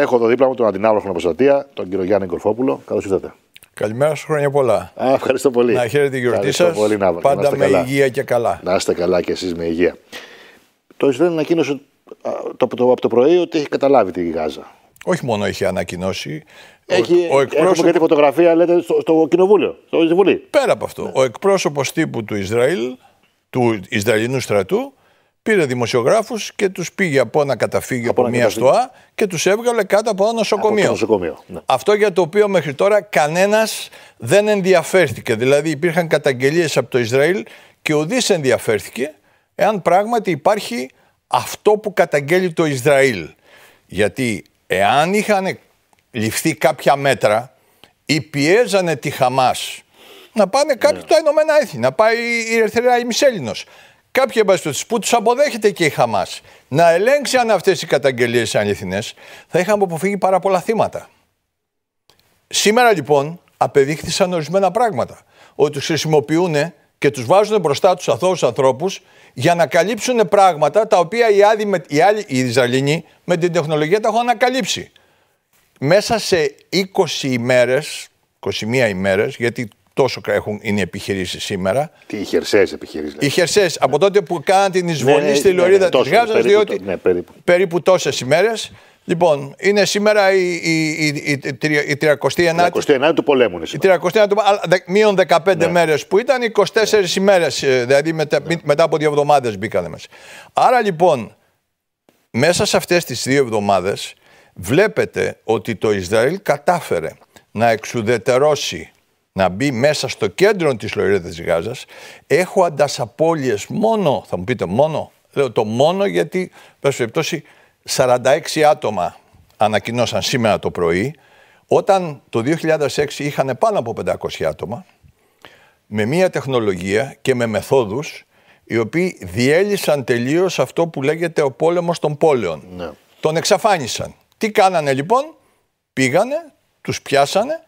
Έχω εδώ δίπλα μου τον αντινάβροχο προστατεία, τον κύριο Γιάννη Κορφόπουλο. Καλώς ήρθατε. Καλημέρα σα, χρόνια πολλά. Α, ευχαριστώ πολύ. Να χαίρετε τη γιορτή σα. Πάντα με υγεία και καλά. Να είστε καλά κι εσείς με υγεία. Το Ισραήλ ανακοίνωσε το, από το πρωί ότι έχει καταλάβει τη Γάζα. Όχι μόνο έχει ανακοινώσει. Έχει, ο, ο εκπρόσωπο... Έχουμε και τη φωτογραφία, λέτε, στο, στο κοινοβούλιο, στο Βουλή. Πέρα από αυτό, ναι. ο εκπρόσωπος τύπου του Ισραήλ, του Ισραηλινού στρατού, Πήρε δημοσιογράφους και τους πήγε από ένα καταφύγιο από, μία στοά και τους έβγαλε κάτω από ένα νοσοκομείο. Ναι. Αυτό για το οποίο μέχρι τώρα κανένας δεν ενδιαφέρθηκε. Δηλαδή υπήρχαν καταγγελίες από το Ισραήλ και ουδής ενδιαφέρθηκε εάν πράγματι υπάρχει αυτό που καταγγέλει το Ισραήλ. Γιατί εάν είχαν ληφθεί κάποια μέτρα ή πιέζανε τη Χαμάς να πάνε κάποιοι ναι. τα Ηνωμένα Έθνη, να πάει η Ερυθρέα ή Μισέλινος κάποιοι εμπασπιστές που τους αποδέχεται και η Χαμάς να ελέγξει αν αυτές οι καταγγελίες αλήθινες, θα είχαμε αποφύγει πάρα πολλά θύματα. Σήμερα λοιπόν απεδείχθησαν ορισμένα πράγματα. Ότι τους χρησιμοποιούν και τους βάζουν μπροστά τους αθώους ανθρώπους για να καλύψουν πράγματα τα οποία οι, άλλοι, οι, άλλοι, με την τεχνολογία τα έχουν ανακαλύψει. Μέσα σε 20 ημέρες, 21 ημέρες, γιατί τόσο έχουν, είναι οι επιχειρήσεις σήμερα. Τι οι χερσαίες επιχειρήσεις. Οι χερσαίες από ναι. τότε που κάναν την εισβολή ναι, στη ναι, ναι, Λωρίδα ναι, τη Γάζα, διότι. περίπου περίπου τόσες ημέρες. Λοιπόν, είναι σήμερα η, η, η, η 39η. 39 του πολέμου. Η 39η του μείον 15 ναι. μέρες που ήταν, 24 ναι. ημέρε, δηλαδή μετά, μετά από δύο εβδομάδες μπήκανε μέσα. Άρα λοιπόν, μέσα σε αυτές τις δύο εβδομάδες, βλέπετε ότι το Ισραήλ κατάφερε να εξουδετερώσει να μπει μέσα στο κέντρο της Λωρίδας της Γάζας, Έχω αντασαπόλυες μόνο, θα μου πείτε μόνο, λέω το μόνο γιατί, πες περιπτώσει, 46 άτομα ανακοινώσαν σήμερα το πρωί, όταν το 2006 είχαν πάνω από 500 άτομα, με μια τεχνολογία και με μεθόδους, οι οποίοι διέλυσαν τελείως αυτό που λέγεται ο πόλεμος των πόλεων. Ναι. Τον εξαφάνισαν. Τι κάνανε λοιπόν, πήγανε, τους πιάσανε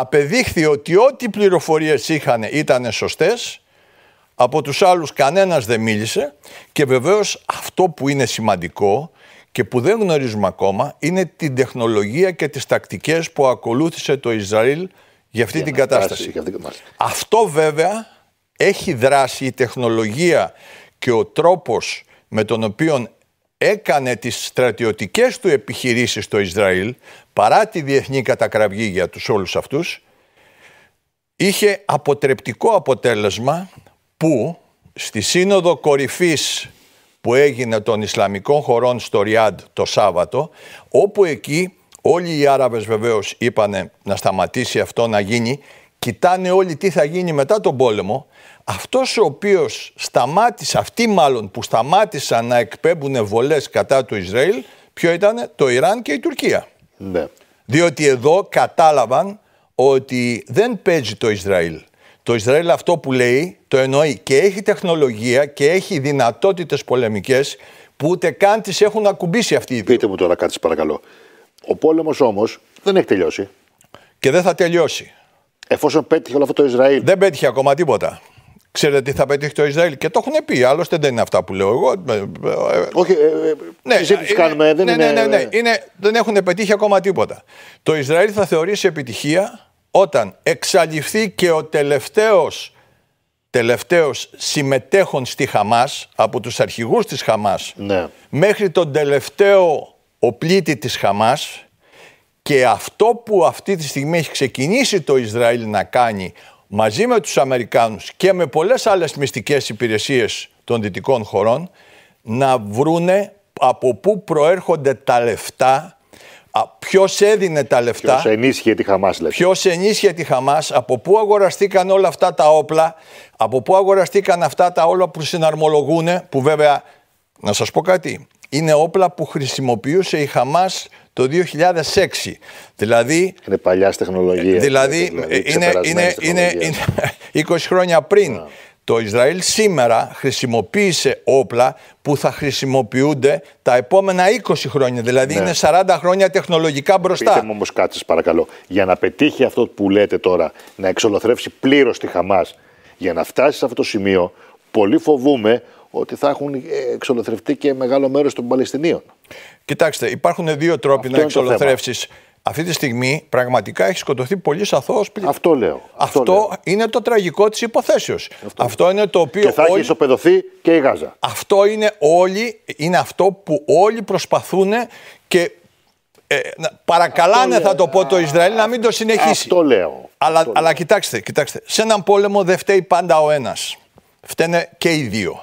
απεδείχθη ότι ό,τι πληροφορίες είχαν ήταν σωστές, από τους άλλους κανένας δεν μίλησε και βεβαίως αυτό που είναι σημαντικό και που δεν γνωρίζουμε ακόμα είναι την τεχνολογία και τις τακτικές που ακολούθησε το Ισραήλ για αυτή, την, κατάσταση. Αυτό βέβαια έχει δράσει η τεχνολογία και ο τρόπος με τον οποίο έκανε τις στρατιωτικές του επιχειρήσεις στο Ισραήλ, παρά τη διεθνή κατακραυγή για τους όλους αυτούς, είχε αποτρεπτικό αποτέλεσμα που στη σύνοδο κορυφής που έγινε των Ισλαμικών χωρών στο Ριάντ το Σάββατο, όπου εκεί όλοι οι Άραβες βεβαίως είπανε να σταματήσει αυτό να γίνει κοιτάνε όλοι τι θα γίνει μετά τον πόλεμο, αυτός ο οποίος σταμάτησε, αυτοί μάλλον που σταμάτησαν να εκπέμπουν βολές κατά του Ισραήλ, ποιο ήταν το Ιράν και η Τουρκία. Ναι. Διότι εδώ κατάλαβαν ότι δεν παίζει το Ισραήλ. Το Ισραήλ αυτό που λέει το εννοεί και έχει τεχνολογία και έχει δυνατότητες πολεμικές που ούτε καν τις έχουν ακουμπήσει αυτοί οι δύο. Πείτε μου τώρα κάτι παρακαλώ. Ο πόλεμος όμως δεν έχει τελειώσει. Και δεν θα τελειώσει. Εφόσον πέτυχε όλο αυτό το Ισραήλ. Δεν πέτυχε ακόμα τίποτα. Ξέρετε τι θα πετύχει το Ισραήλ. Και το έχουν πει. Άλλωστε δεν είναι αυτά που λέω εγώ. Ε, ε, Όχι. Ε, ναι, κάνουμε. Δεν, ναι, ναι, ναι, ναι. Είναι, δεν έχουν πετύχει ακόμα τίποτα. Το Ισραήλ θα θεωρήσει επιτυχία όταν εξαλειφθεί και ο τελευταίος τελευταίος συμμετέχων στη Χαμάς από τους αρχηγούς της Χαμάς ναι. μέχρι τον τελευταίο οπλίτη της Χαμάς και αυτό που αυτή τη στιγμή έχει ξεκινήσει το Ισραήλ να κάνει μαζί με τους Αμερικάνους και με πολλές άλλες μυστικές υπηρεσίες των δυτικών χωρών να βρούνε από πού προέρχονται τα λεφτά Ποιος έδινε τα λεφτά. Ποιος ενίσχυε τη Χαμάς, λέτε. Ποιος ενίσχυε τη Χαμάς, από πού αγοραστήκαν όλα αυτά τα όπλα, από πού αγοραστήκαν αυτά τα όλα που προερχονται τα λεφτα ποιο εδινε τα λεφτα ποιο ενισχυε τη χαμα ενισχυε τη χαμα απο που βέβαια, να σας πω κάτι, είναι όπλα που χρησιμοποιούσε η Χαμάς το 2006. Δηλαδή... Είναι παλιά τεχνολογία. Ε, δηλαδή, δηλαδή ε, είναι, είναι, είναι, 20 χρόνια πριν. Το Ισραήλ σήμερα χρησιμοποίησε όπλα που θα χρησιμοποιούνται τα επόμενα 20 χρόνια. Δηλαδή ναι. είναι 40 χρόνια τεχνολογικά μπροστά. Πείτε μου όμως κάτι παρακαλώ. Για να πετύχει αυτό που λέτε τώρα, να εξολοθρεύσει πλήρως τη Χαμάς, για να φτάσει σε αυτό το σημείο, πολύ φοβούμε ότι θα έχουν ε, εξολοθρευτεί και μεγάλο μέρος των Παλαιστινίων. Κοιτάξτε, υπάρχουν δύο τρόποι να εξολοθρεύσεις. Αυτή τη στιγμή πραγματικά έχει σκοτωθεί πολύ αθώο Αυτό λέω. Αυτό, αυτό είναι το τραγικό της υποθέσεως. Αυτό. είναι το οποίο. Και θα όλοι... έχει ισοπεδωθεί και η Γάζα. Αυτό είναι, όλοι, είναι αυτό που όλοι προσπαθούν και ε, παρακαλάνε, θα το πω, το Ισραήλ να μην το συνεχίσει. Αυτό λέω. Αλλά, λέω. αλλά κοιτάξτε, κοιτάξτε, σε έναν πόλεμο δεν φταίει πάντα ο ένας. Φταίνε και οι δύο.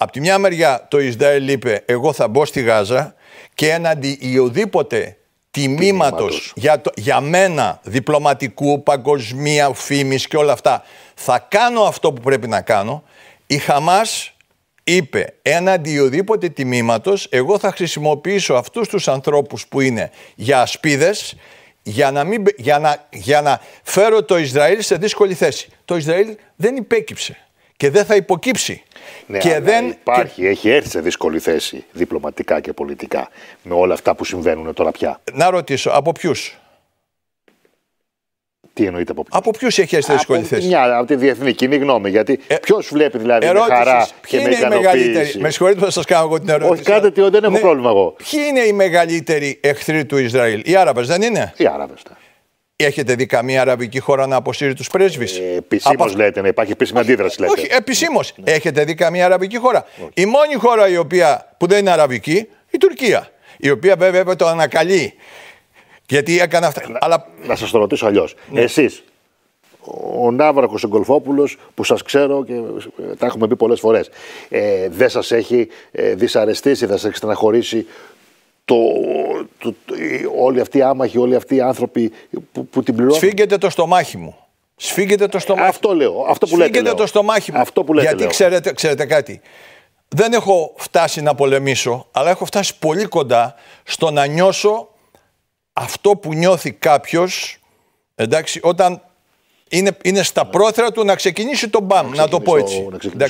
Απ' τη μια μεριά το Ισραήλ είπε εγώ θα μπω στη Γάζα και έναντι οδήποτε τιμήματος για, για μένα διπλωματικού, παγκοσμία, φήμης και όλα αυτά θα κάνω αυτό που πρέπει να κάνω η Χαμάς είπε έναντι οδήποτε τιμήματος εγώ θα χρησιμοποιήσω αυτούς τους ανθρώπους που είναι για ασπίδες για να, για να, για να φέρω το Ισραήλ σε δύσκολη θέση. Το Ισραήλ δεν υπέκυψε και δεν θα υποκύψει. Ναι, και δεν... Υπάρχει, έχει έρθει σε δύσκολη θέση διπλωματικά και πολιτικά με όλα αυτά που συμβαίνουν τώρα πια. Να ρωτήσω, από ποιους. Τι εννοείται από ποιους. Από ποιους έχει έρθει σε δύσκολη από θέση. από τη διεθνή κοινή γνώμη. Γιατί ε, ποιος βλέπει δηλαδή ερώτησης, με χαρά και με ικανοποίηση. Με συγχωρείτε που σας κάνω εγώ την ερώτηση. Όχι, κάντε δεν έχω ναι. πρόβλημα εγώ. Ποιοι είναι οι μεγαλύτεροι εχθροί του Ισραήλ, οι Άραβες δεν είναι. Οι Άραβες. Ναι. Έχετε δει καμία αραβική χώρα να αποσύρει τους πρέσβεις. Ε, επισήμως λέτε, να υπάρχει επίσημη αντίδραση. Λέτε. Όχι, επισήμως. Ναι. Έχετε δει καμία αραβική χώρα. Η μόνη χώρα η οποία, που δεν είναι αραβική, η Τουρκία. Η οποία βέβαια το ανακαλεί. Γιατί έκανε αυτά. Να, Αλλά... να σας το ρωτήσω αλλιώς. Ναι. Εσείς, ο Ναύρακος Εγκολφόπουλος, που σας ξέρω και ε, τα έχουμε πει πολλές φορές, ε, δεν σας έχει ε, δυσαρεστήσει, δεν σας έχει στεναχωρήσει το, το, το, όλοι αυτοί οι άμαχοι, όλοι αυτοί οι άνθρωποι που, που την πληρώνουν. Σφίγγεται το στομάχι μου. το στομάχι. Αυτό λέω. Αυτό που λέτε. λέω. το στομάχι μου. Αυτό που λέτε. Γιατί λέω. Ξέρετε, ξέρετε κάτι. Δεν έχω φτάσει να πολεμήσω, αλλά έχω φτάσει πολύ κοντά στο να νιώσω αυτό που νιώθει κάποιος. Εντάξει, όταν είναι, είναι στα ναι. πρόθυρα του να ξεκινήσει τον μπαμ, να, να το πω έτσι. Ο, να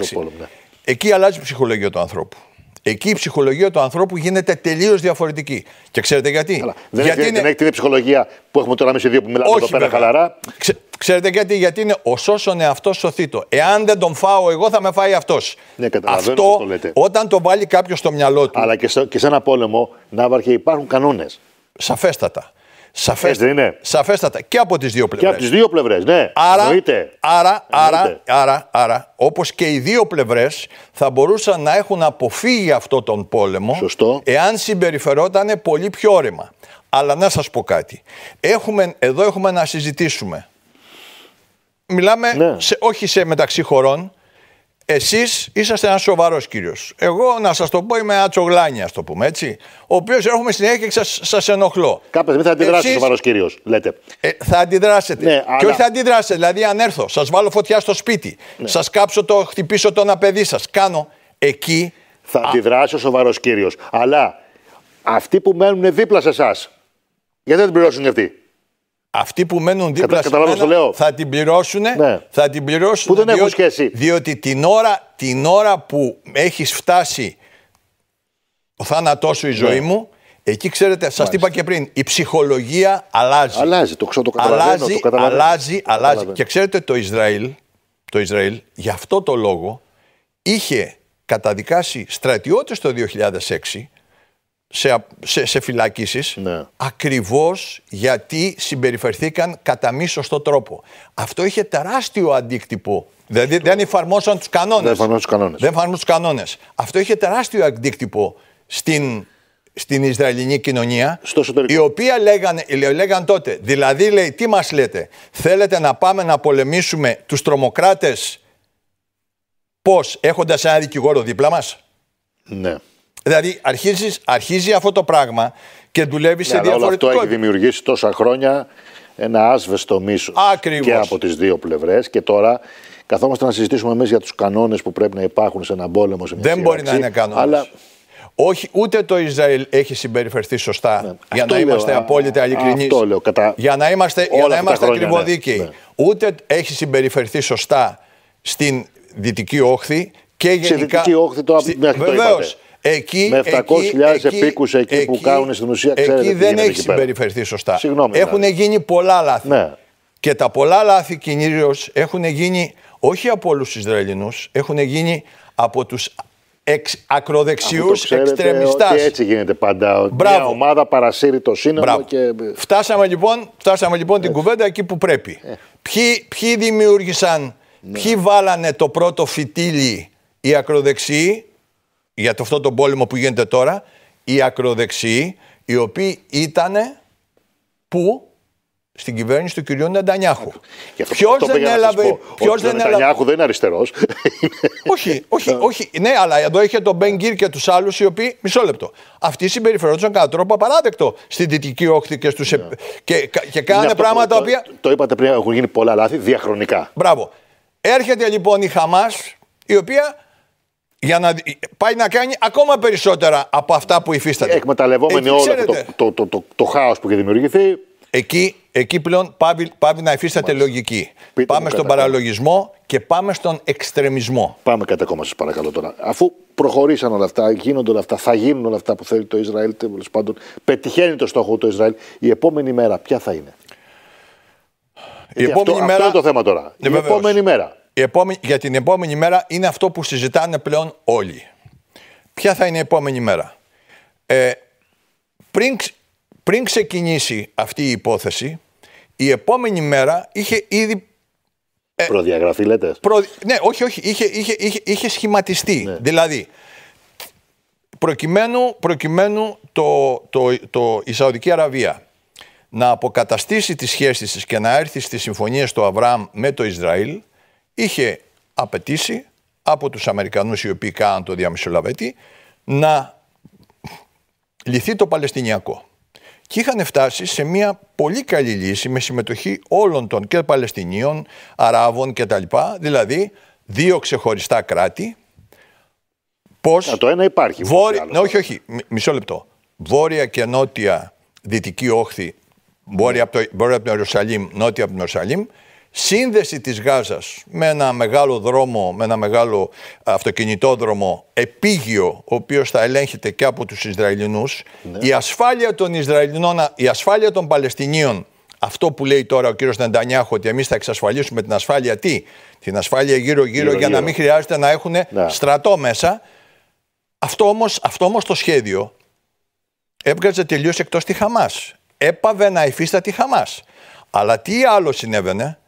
Εκεί αλλάζει η ψυχολογία του ανθρώπου. Εκεί η ψυχολογία του ανθρώπου γίνεται τελείως διαφορετική. Και ξέρετε γιατί. δεν γιατί έχει, είναι... την ψυχολογία που έχουμε τώρα εμείς οι δύο που μιλάμε Όχι, εδώ πέρα χαλαρά. Ξέρετε γιατί, γιατί είναι ο σώσον εαυτός σωθεί Εάν δεν τον φάω εγώ, θα με φάει ναι, αυτός. Ναι, αυτό το λέτε. όταν το βάλει κάποιος στο μυαλό του. Αλλά και σε, και σε ένα πόλεμο, Ναύαρχε, υπάρχουν κανόνες. Σαφέστατα. Σαφέστα, είναι. Σαφέστατα. Και από τις δύο πλευρέ. Και από τις δύο πλευρές, ναι. Άρα, άρα, άρα, άρα, άρα όπως και οι δύο πλευρές θα μπορούσαν να έχουν αποφύγει αυτό τον πόλεμο. Σωστό. Εάν συμπεριφερόταν πολύ πιο όρημα. Αλλά να σας πω κάτι. Έχουμε, εδώ έχουμε να συζητήσουμε. Μιλάμε ναι. σε, όχι σε μεταξύ χωρών, Εσείς είσαστε ένας σοβαρός κύριος. Εγώ, να σας το πω, είμαι ένα τσογλάνια, ας το πούμε έτσι. Ο οποίος έρχομαι συνέχεια και σας ενοχλώ. Κάποια δεν θα αντιδράσει ο σοβαρός κύριος, λέτε. Ε, θα αντιδράσετε. Ναι, και όχι θα αντιδράσετε. Δηλαδή, αν έρθω, σας βάλω φωτιά στο σπίτι, ναι. σας κάψω το, χτυπήσω το ένα παιδί σας. Κάνω εκεί. Θα αντιδράσει ο σοβαρός κύριος. Αλλά αυτοί που μένουν δίπλα σε εσάς, γιατί δεν την πληρώσουν αυτοί. Αυτοί που μένουν δίπλα Κατα, σε μένα θα την πληρώσουν. Ναι. Θα την πληρώσουν. Που δεν διότι, έχουν σχέση. Διότι την ώρα, την ώρα που έχεις φτάσει ο θάνατός σου η ναι. ζωή μου, εκεί ξέρετε, σας είπα και πριν, η ψυχολογία αλλάζει. Αλλάζει, το ξέρω, το καταλαβαίνω. Αλλάζει, το καταλαβαίνω. αλλάζει, αλλάζει. Και ξέρετε, το Ισραήλ, το Ισραήλ, γι' αυτό το λόγο είχε καταδικάσει στρατιώτες το 2006 σε, σε, σε ναι. ακριβώς γιατί συμπεριφερθήκαν κατά μη σωστό τρόπο. Αυτό είχε τεράστιο αντίκτυπο. Δηλαδή δεν εφαρμόσαν τους κανόνες. Δεν εφαρμόσαν τους κανόνες. Δεν εφαρμόσαν τους κανόνες. Αυτό είχε τεράστιο αντίκτυπο στην, στην Ισραηλινή κοινωνία η οποία λέγανε, λέγαν τότε. Δηλαδή λέει τι μας λέτε. Θέλετε να πάμε να πολεμήσουμε τους τρομοκράτες πώς έχοντας ένα δικηγόρο δίπλα μας. Ναι. Δηλαδή αρχίζεις, αρχίζει αυτό το πράγμα και δουλεύεις σε διαφορετικό... Ναι, αλλά αυτό έχει δημιουργήσει τόσα χρόνια ένα άσβεστο μίσος και από τις δύο πλευρές και τώρα καθόμαστε να συζητήσουμε εμείς για τους κανόνες που πρέπει να υπάρχουν σε έναν πόλεμο, σε Δεν μπορεί να είναι κανόνες. Αλλά... Όχι, ούτε το Ισραήλ έχει συμπεριφερθεί σωστά. Ναι, για, να είμαστε απόλυτα ειλικρινεί. Για να είμαστε, για ναι, ακριβοδίκαιοι. Ούτε έχει συμπεριφερθεί σωστά στην Δυτική Όχθη και γενικά. Στην Δυτική Όχθη το, στη... το Εκεί, με 700.000 επίκου εκεί, εκεί, που κάνουν στην ουσία, ξέρετε. Εκεί δεν έχει συμπεριφερθεί σωστά. Συγγνώμη, έχουν δηλαδή. γίνει πολλά λάθη. Ναι. Και τα πολλά λάθη κυρίω έχουν γίνει όχι από όλους τους Ισραηλινούς, έχουν γίνει από τους εξ, ακροδεξιούς και Έτσι γίνεται πάντα. Ότι Μπράβο. Μια ομάδα παρασύρει το σύνολο. Και... Φτάσαμε λοιπόν, φτάσαμε, λοιπόν την κουβέντα εκεί που πρέπει. Ε. Ποιοι, ποιοι δημιούργησαν, ναι. ποιοι βάλανε το πρώτο φυτίλι οι ακροδεξιοί για το, αυτό τον πόλεμο που γίνεται τώρα οι ακροδεξιοί οι οποίοι ήταν που στην κυβέρνηση του κυρίου Νεντανιάχου. Ποιο δεν έλαβε. δεν Ο Νεντανιάχου δεν είναι αριστερός. όχι, όχι, όχι. Ναι, αλλά εδώ είχε τον Μπενγκύρ και τους άλλους οι οποίοι. Μισό λεπτό. Αυτοί συμπεριφερόντουσαν κατά τρόπο απαράδεκτο στην δυτική όχθη και, στους. Ναι. και, και κάνανε πράγματα τα οποία. Το, το είπατε πριν, έχουν γίνει πολλά λάθη διαχρονικά. Μπράβο. Έρχεται λοιπόν η Χαμάς η οποία για να πάει να κάνει ακόμα περισσότερα από αυτά που υφίσταται. Εκμεταλλευόμενοι όλο το, το, το, το, το χάος που έχει δημιουργηθεί. Εκεί, εκεί πλέον πάβει, πάβει να υφίσταται λογική. πάμε στον παραλογισμό και πάμε στον εξτρεμισμό. Πάμε κατά ακόμα σας παρακαλώ τώρα. Αφού προχωρήσαν όλα αυτά, γίνονται όλα αυτά, θα γίνουν όλα αυτά που θέλει το Ισραήλ, τέλος πάντων, πετυχαίνει το στόχο του Ισραήλ, η επόμενη μέρα ποια θα είναι. Η επόμενη αυτό, μέρα... αυτό είναι το θέμα τώρα. Ναι, η επόμενη μέρα η επόμενη, για την επόμενη μέρα είναι αυτό που συζητάνε πλέον όλοι. Ποια θα είναι η επόμενη μέρα. Ε, πριν, πριν ξεκινήσει αυτή η υπόθεση, η επόμενη μέρα είχε ήδη ε, Προδιαγραφή λέτε. ναι, όχι, όχι. Είχε, είχε, είχε, είχε σχηματιστεί. Ναι. Δηλαδή, προκειμένου, προκειμένου το, το, το, η Σαουδική Αραβία να αποκαταστήσει τις σχέσεις της και να έρθει στις συμφωνίες του Αβραάμ με το Ισραήλ, είχε απαιτήσει από τους Αμερικανούς οι οποίοι κάναν το διαμεσολαβέτη να λυθεί το Παλαιστινιακό. Και είχαν φτάσει σε μια πολύ καλή λύση με συμμετοχή όλων των και Παλαιστινίων, Αράβων κτλ. Δηλαδή δύο ξεχωριστά κράτη. Πώς... Να, το ένα υπάρχει. Βόρει... όχι, όχι. Μισό λεπτό. Βόρεια και νότια δυτική όχθη, βόρεια από, το... από Ιερουσαλήμ, νότια από την Ιερουσαλήμ σύνδεση της Γάζας με ένα μεγάλο δρόμο, με ένα μεγάλο αυτοκινητόδρομο επίγειο, ο οποίος θα ελέγχεται και από τους Ισραηλινούς, ναι. η, ασφάλεια των Ισραηλινών, η ασφάλεια των Παλαιστινίων, αυτό που λέει τώρα ο κύριος Νεντανιάχου ότι εμείς θα εξασφαλίσουμε την ασφάλεια, τι, την ασφάλεια γύρω-γύρω για να μην χρειάζεται να έχουν ναι. στρατό μέσα. Αυτό όμως, αυτό το σχέδιο έβγαζε τελείως εκτός τη Χαμάς. Έπαβε να υφίσταται τη Χαμάς. Αλλά τι άλλο συνέβαινε,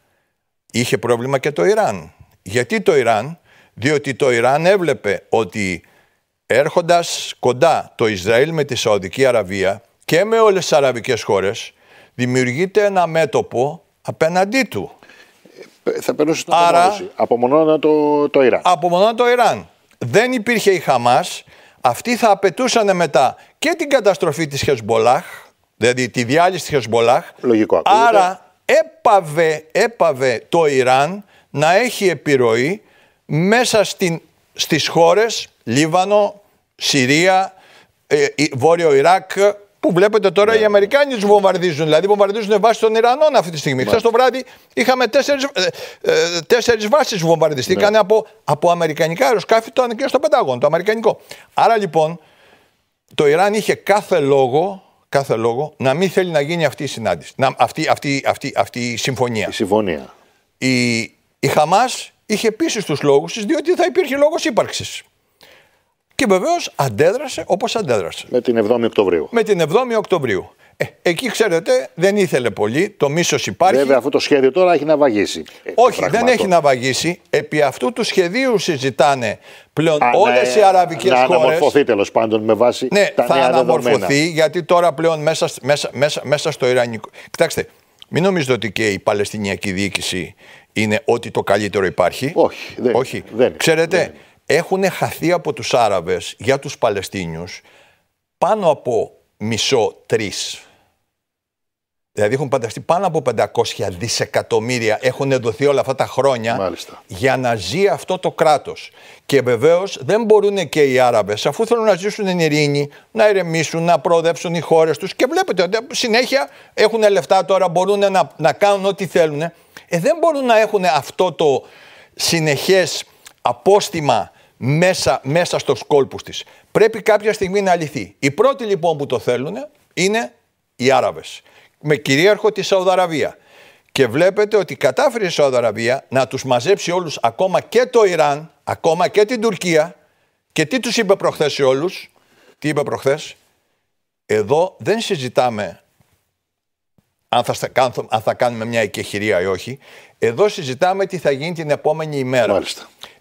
είχε πρόβλημα και το Ιράν. Γιατί το Ιράν, διότι το Ιράν έβλεπε ότι έρχοντας κοντά το Ισραήλ με τη Σαουδική Αραβία και με όλες τις αραβικές χώρες, δημιουργείται ένα μέτωπο απέναντί του. Θα περνούσε το Άρα, απομονώνα το, το Ιράν. Απομονώνα το Ιράν. Δεν υπήρχε η Χαμάς. Αυτοί θα απαιτούσαν μετά και την καταστροφή της Χεσμπολάχ, δηλαδή τη διάλυση της Χεσμπολάχ. Λογικό Άρα έπαβε, έπαβε το Ιράν να έχει επιρροή μέσα στην, στις χώρες Λίβανο, Συρία, ε, Βόρειο Ιράκ, που βλέπετε τώρα ναι. οι Αμερικάνοι τους βομβαρδίζουν. Δηλαδή, βομβαρδίζουν βάσει των Ιρανών αυτή τη στιγμή. Yeah. Χθες ναι. το βράδυ είχαμε τέσσερις ε, ε, βάσει που βομβαρδιστήκαν ναι. από, από αμερικανικά αεροσκάφη το και στο Πεντάγωνο, το αμερικανικό. Άρα λοιπόν, το Ιράν είχε κάθε λόγο κάθε λόγο να μην θέλει να γίνει αυτή η συνάντηση, να, αυτή, αυτή, αυτή, αυτή η συμφωνία. Η συμφωνία. Η, η Χαμάς είχε επίση του λόγους της, διότι θα υπήρχε λόγος ύπαρξης. Και βεβαίως αντέδρασε όπως αντέδρασε. Με την 7η Οκτωβρίου. Με την 7η Οκτωβρίου. Ε, εκεί ξέρετε δεν ήθελε πολύ, το μίσος υπάρχει. Βέβαια αυτό το σχέδιο τώρα έχει να βαγίσει. Ε, Όχι, δεν έχει να βαγίσει. Επί αυτού του σχεδίου συζητάνε πλέον όλες ναι, οι αραβικές χώρε. Να αναμορφωθεί τέλος πάντων με βάση. Ναι, τα θα νέα αναμορφωθεί γιατί τώρα πλέον μέσα, μέσα, μέσα, μέσα στο Ιρανικό. Κοιτάξτε, μην νομίζετε ότι και η Παλαιστινιακή διοίκηση είναι ότι το καλύτερο υπάρχει. Όχι, δεν, Όχι. δεν Ξέρετε, δεν. έχουν χαθεί από τους άραβες για τους Παλαιστίνιους πάνω από μισό τρεις. Δηλαδή έχουν πανταστεί πάνω από 500 δισεκατομμύρια, έχουν δοθεί όλα αυτά τα χρόνια για να ζει αυτό το κράτος. Και βεβαίως δεν μπορούν και οι Άραβες, αφού θέλουν να ζήσουν εν ειρήνη, να ηρεμήσουν, να προοδεύσουν οι χώρες τους. Και βλέπετε ότι συνέχεια έχουν λεφτά τώρα, μπορούν να, να κάνουν ό,τι θέλουν. Ε, δεν μπορούν να έχουν αυτό το συνεχές απόστημα μέσα, μέσα στους κόλπους της. Πρέπει κάποια στιγμή να λυθεί. Οι πρώτοι λοιπόν που το θέλουν είναι οι Άραβες με κυρίαρχο τη Σαουδαραβία. Και βλέπετε ότι κατάφερε η Σαουδαραβία να τους μαζέψει όλους, ακόμα και το Ιράν, ακόμα και την Τουρκία. Και τι τους είπε προχθές σε όλους, τι είπε προχθές. Εδώ δεν συζητάμε αν θα, αν θα κάνουμε μια εκεχηρία ή όχι. Εδώ συζητάμε τι θα γίνει την επόμενη ημέρα.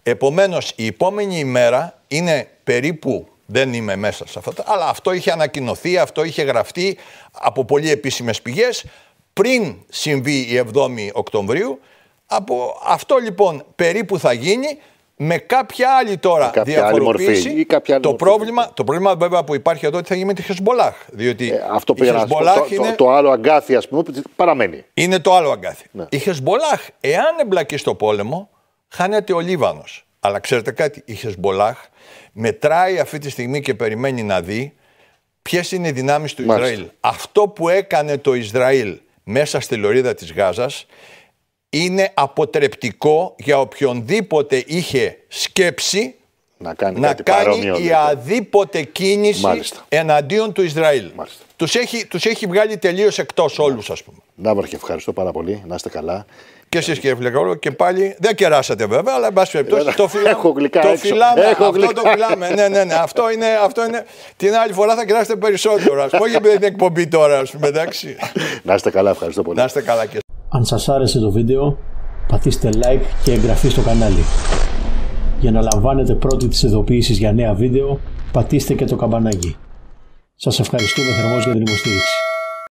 Επομένως η επόμενη ημέρα είναι περίπου δεν είμαι μέσα σε αυτά. Αλλά αυτό είχε ανακοινωθεί, αυτό είχε γραφτεί από πολύ επίσημες πηγές πριν συμβεί η 7η Οκτωβρίου. Από αυτό λοιπόν περίπου θα γίνει με κάποια άλλη τώρα κάποια διαφοροποίηση. μορφή, άλλη το, Πρόβλημα, το πρόβλημα βέβαια που υπάρχει εδώ ότι θα γίνει με τη Χεσμπολάχ. Διότι ε, αυτό η Χεσμπολάχ είναι... το, το, άλλο αγκάθι, ας πούμε, παραμένει. Είναι το άλλο αγκάθι. Ναι. Η Χεσμπολάχ, εάν εμπλακεί στο πόλεμο, χάνεται ο Λίβανος. Αλλά ξέρετε κάτι, η Χεσμολάχ μετράει αυτή τη στιγμή και περιμένει να δει ποιες είναι οι δυνάμεις του Ισραήλ. Αυτό που έκανε το Ισραήλ μέσα στη λωρίδα της Γάζας είναι αποτρεπτικό για οποιονδήποτε είχε σκέψη να κάνει, να η αδίποτε κίνηση εναντίον του Ισραήλ. Του Τους έχει, τους έχει βγάλει τελείως εκτός όλους ας πούμε. Ναύαρχε, ευχαριστώ πάρα πολύ. Να είστε καλά. Και εσείς κύριε Φιλεγκόλου και πάλι δεν κεράσατε βέβαια, αλλά εν πάση περιπτώσει ε, το φιλάμε. Έχω γλυκά το φιλάμε, αυτό το φιλάμε. ναι, ναι, ναι. Αυτό είναι, αυτό είναι. Την άλλη φορά θα κεράσετε περισσότερο. Ας πούμε, για την εκπομπή τώρα, ας πούμε, εντάξει. Να είστε καλά, ευχαριστώ πολύ. Να είστε καλά και Αν σας άρεσε το βίντεο, πατήστε like και εγγραφή στο κανάλι. Για να λαμβάνετε πρώτη τις ειδοποιήσεις για νέα βίντεο, πατήστε και το καμπανάκι. Σας ευχαριστούμε θερμός για την υποστήριξη.